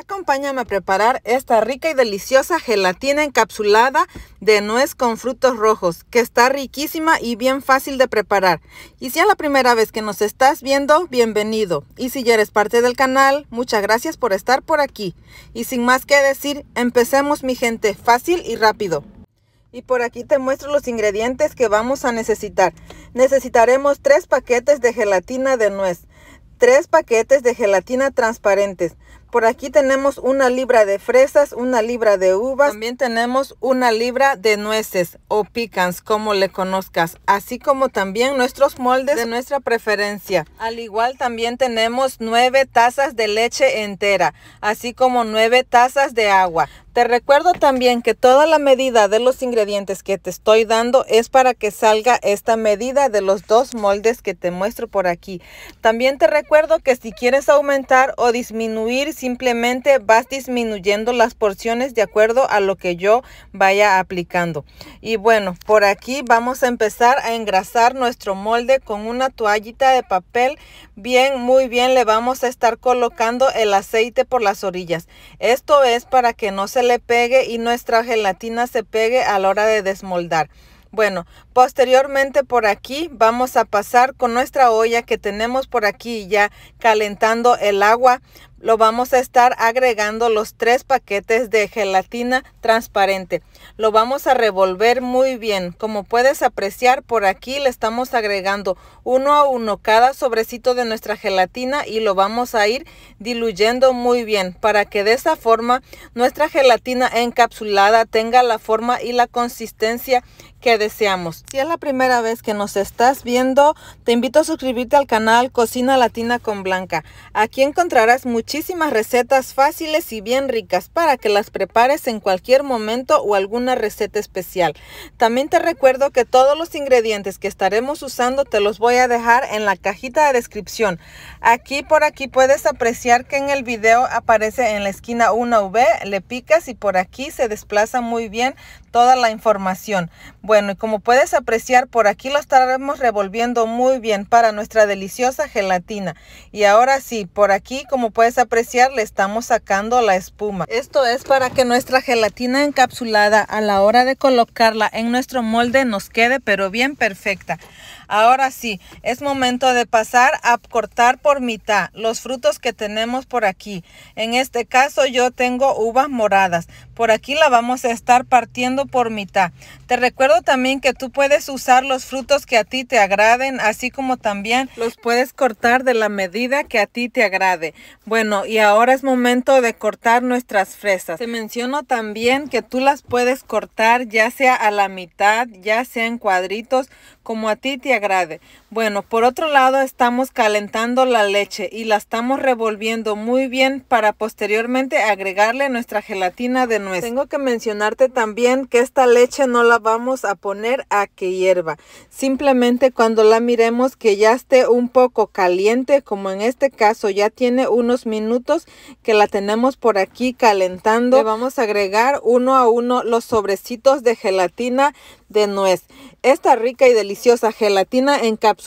Acompáñame a preparar esta rica y deliciosa gelatina encapsulada de nuez con frutos rojos, que está riquísima y bien fácil de preparar. Y si es la primera vez que nos estás viendo, bienvenido. Y si ya eres parte del canal, muchas gracias por estar por aquí. Y sin más que decir, empecemos mi gente, fácil y rápido. Y por aquí te muestro los ingredientes que vamos a necesitar. Necesitaremos tres paquetes de gelatina de nuez, tres paquetes de gelatina transparentes, por aquí tenemos una libra de fresas, una libra de uvas. También tenemos una libra de nueces o picans, como le conozcas. Así como también nuestros moldes de nuestra preferencia. Al igual también tenemos nueve tazas de leche entera, así como nueve tazas de agua recuerdo también que toda la medida de los ingredientes que te estoy dando es para que salga esta medida de los dos moldes que te muestro por aquí. También te recuerdo que si quieres aumentar o disminuir, simplemente vas disminuyendo las porciones de acuerdo a lo que yo vaya aplicando. Y bueno, por aquí vamos a empezar a engrasar nuestro molde con una toallita de papel. Bien, muy bien, le vamos a estar colocando el aceite por las orillas. Esto es para que no se le pegue y nuestra gelatina se pegue a la hora de desmoldar. Bueno, posteriormente por aquí vamos a pasar con nuestra olla que tenemos por aquí ya calentando el agua. Lo vamos a estar agregando los tres paquetes de gelatina transparente. Lo vamos a revolver muy bien. Como puedes apreciar, por aquí le estamos agregando uno a uno cada sobrecito de nuestra gelatina y lo vamos a ir diluyendo muy bien para que de esa forma nuestra gelatina encapsulada tenga la forma y la consistencia que deseamos. Si es la primera vez que nos estás viendo, te invito a suscribirte al canal Cocina Latina con Blanca. Aquí encontrarás muchísimas recetas fáciles y bien ricas para que las prepares en cualquier momento o algún una receta especial. También te recuerdo que todos los ingredientes que estaremos usando te los voy a dejar en la cajita de descripción. Aquí por aquí puedes apreciar que en el video aparece en la esquina una V, le picas y por aquí se desplaza muy bien toda la información. Bueno, y como puedes apreciar, por aquí lo estaremos revolviendo muy bien para nuestra deliciosa gelatina. Y ahora sí, por aquí, como puedes apreciar, le estamos sacando la espuma. Esto es para que nuestra gelatina encapsulada a la hora de colocarla en nuestro molde nos quede pero bien perfecta. Ahora sí, es momento de pasar a cortar por mitad los frutos que tenemos por aquí. En este caso yo tengo uvas moradas. Por aquí la vamos a estar partiendo por mitad. Te recuerdo también que tú puedes usar los frutos que a ti te agraden, así como también los puedes cortar de la medida que a ti te agrade. Bueno, y ahora es momento de cortar nuestras fresas. Te menciono también que tú las puedes cortar ya sea a la mitad, ya sea en cuadritos, como a ti te agrade. Bueno, por otro lado estamos calentando la leche y la estamos revolviendo muy bien para posteriormente agregarle nuestra gelatina de nuez. Tengo que mencionarte también que esta leche no la vamos a poner a que hierva. Simplemente cuando la miremos que ya esté un poco caliente, como en este caso ya tiene unos minutos que la tenemos por aquí calentando, le vamos a agregar uno a uno los sobrecitos de gelatina de nuez. Esta rica y deliciosa gelatina encapsulada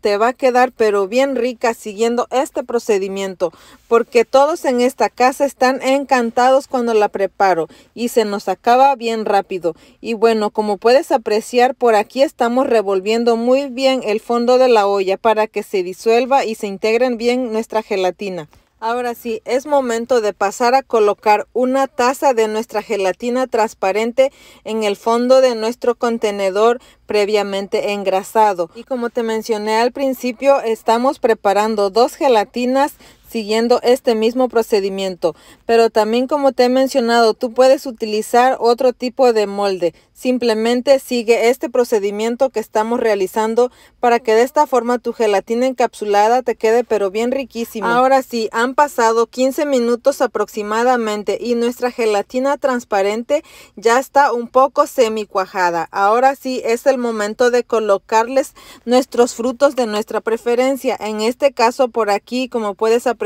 te va a quedar pero bien rica siguiendo este procedimiento porque todos en esta casa están encantados cuando la preparo y se nos acaba bien rápido. Y bueno, como puedes apreciar por aquí estamos revolviendo muy bien el fondo de la olla para que se disuelva y se integren bien nuestra gelatina. Ahora sí, es momento de pasar a colocar una taza de nuestra gelatina transparente en el fondo de nuestro contenedor previamente engrasado. Y como te mencioné al principio, estamos preparando dos gelatinas siguiendo este mismo procedimiento. Pero también como te he mencionado, tú puedes utilizar otro tipo de molde. Simplemente sigue este procedimiento que estamos realizando para que de esta forma tu gelatina encapsulada te quede pero bien riquísima. Ahora sí, han pasado 15 minutos aproximadamente y nuestra gelatina transparente ya está un poco semi cuajada. Ahora sí es el momento de colocarles nuestros frutos de nuestra preferencia. En este caso por aquí, como puedes apreciar,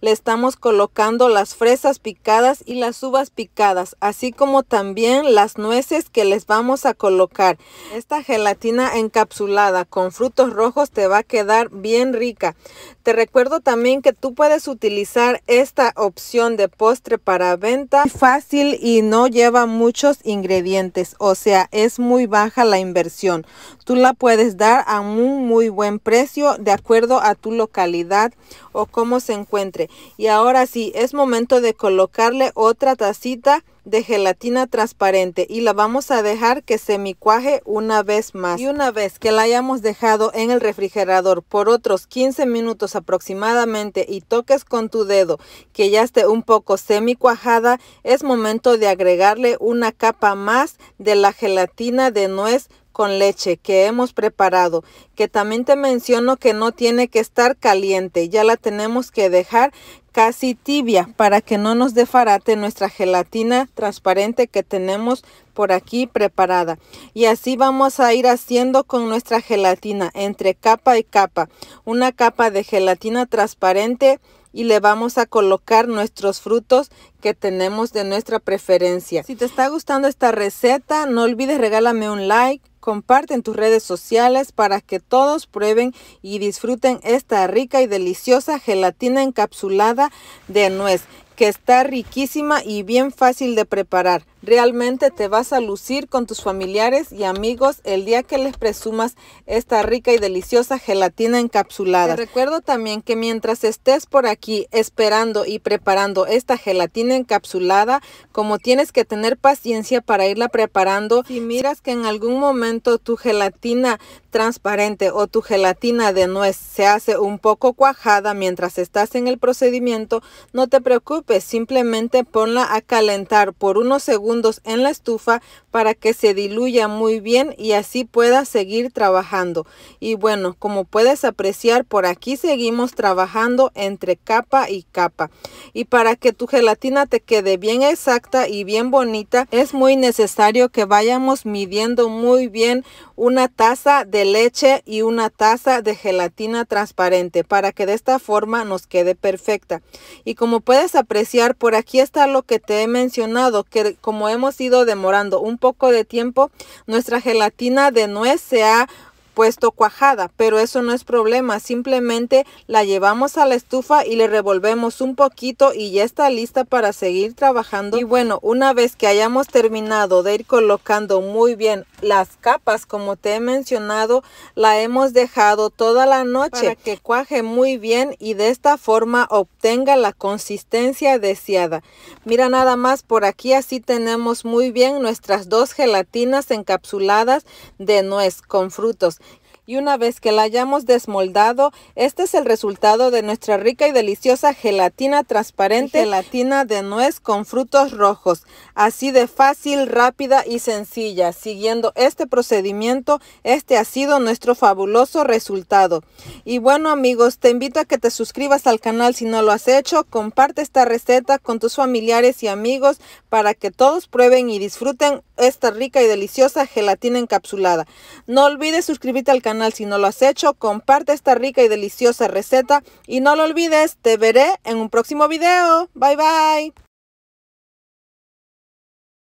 le estamos colocando las fresas picadas y las uvas picadas, así como también las nueces que les vamos a colocar. Esta gelatina encapsulada con frutos rojos te va a quedar bien rica. Te recuerdo también que tú puedes utilizar esta opción de postre para venta fácil y no lleva muchos ingredientes, o sea, es muy baja la inversión. Tú la puedes dar a un muy buen precio de acuerdo a tu localidad o como se encuentre. Y ahora sí, es momento de colocarle otra tacita de gelatina transparente y la vamos a dejar que se cuaje una vez más y una vez que la hayamos dejado en el refrigerador por otros 15 minutos aproximadamente y toques con tu dedo que ya esté un poco semi cuajada es momento de agregarle una capa más de la gelatina de nuez con leche que hemos preparado, que también te menciono que no tiene que estar caliente, ya la tenemos que dejar casi tibia para que no nos defarate nuestra gelatina transparente que tenemos por aquí preparada. Y así vamos a ir haciendo con nuestra gelatina entre capa y capa, una capa de gelatina transparente y le vamos a colocar nuestros frutos que tenemos de nuestra preferencia. Si te está gustando esta receta, no olvides regálame un like Comparte en tus redes sociales para que todos prueben y disfruten esta rica y deliciosa gelatina encapsulada de nuez que está riquísima y bien fácil de preparar. Realmente te vas a lucir con tus familiares y amigos el día que les presumas esta rica y deliciosa gelatina encapsulada. recuerdo también que mientras estés por aquí esperando y preparando esta gelatina encapsulada, como tienes que tener paciencia para irla preparando, si miras que en algún momento tu gelatina transparente o tu gelatina de nuez se hace un poco cuajada mientras estás en el procedimiento, no te preocupes simplemente ponla a calentar por unos segundos en la estufa para que se diluya muy bien y así pueda seguir trabajando. Y bueno, como puedes apreciar, por aquí seguimos trabajando entre capa y capa. Y para que tu gelatina te quede bien exacta y bien bonita, es muy necesario que vayamos midiendo muy bien una taza de leche y una taza de gelatina transparente para que de esta forma nos quede perfecta. Y como puedes apreciar, por aquí está lo que te he mencionado, que como hemos ido demorando un poco de tiempo, nuestra gelatina de nuez se ha puesto cuajada, pero eso no es problema, simplemente la llevamos a la estufa y le revolvemos un poquito y ya está lista para seguir trabajando. Y bueno, una vez que hayamos terminado de ir colocando muy bien las capas, como te he mencionado, la hemos dejado toda la noche para que cuaje muy bien y de esta forma obtenga la consistencia deseada. Mira nada más por aquí, así tenemos muy bien nuestras dos gelatinas encapsuladas de nuez con frutos y una vez que la hayamos desmoldado, este es el resultado de nuestra rica y deliciosa gelatina transparente, gelatina de nuez con frutos rojos, así de fácil, rápida y sencilla. Siguiendo este procedimiento, este ha sido nuestro fabuloso resultado. Y bueno amigos, te invito a que te suscribas al canal si no lo has hecho, comparte esta receta con tus familiares y amigos para que todos prueben y disfruten esta rica y deliciosa gelatina encapsulada. No olvides suscribirte al canal si no lo has hecho, comparte esta rica y deliciosa receta y no lo olvides, te veré en un próximo video. Bye bye.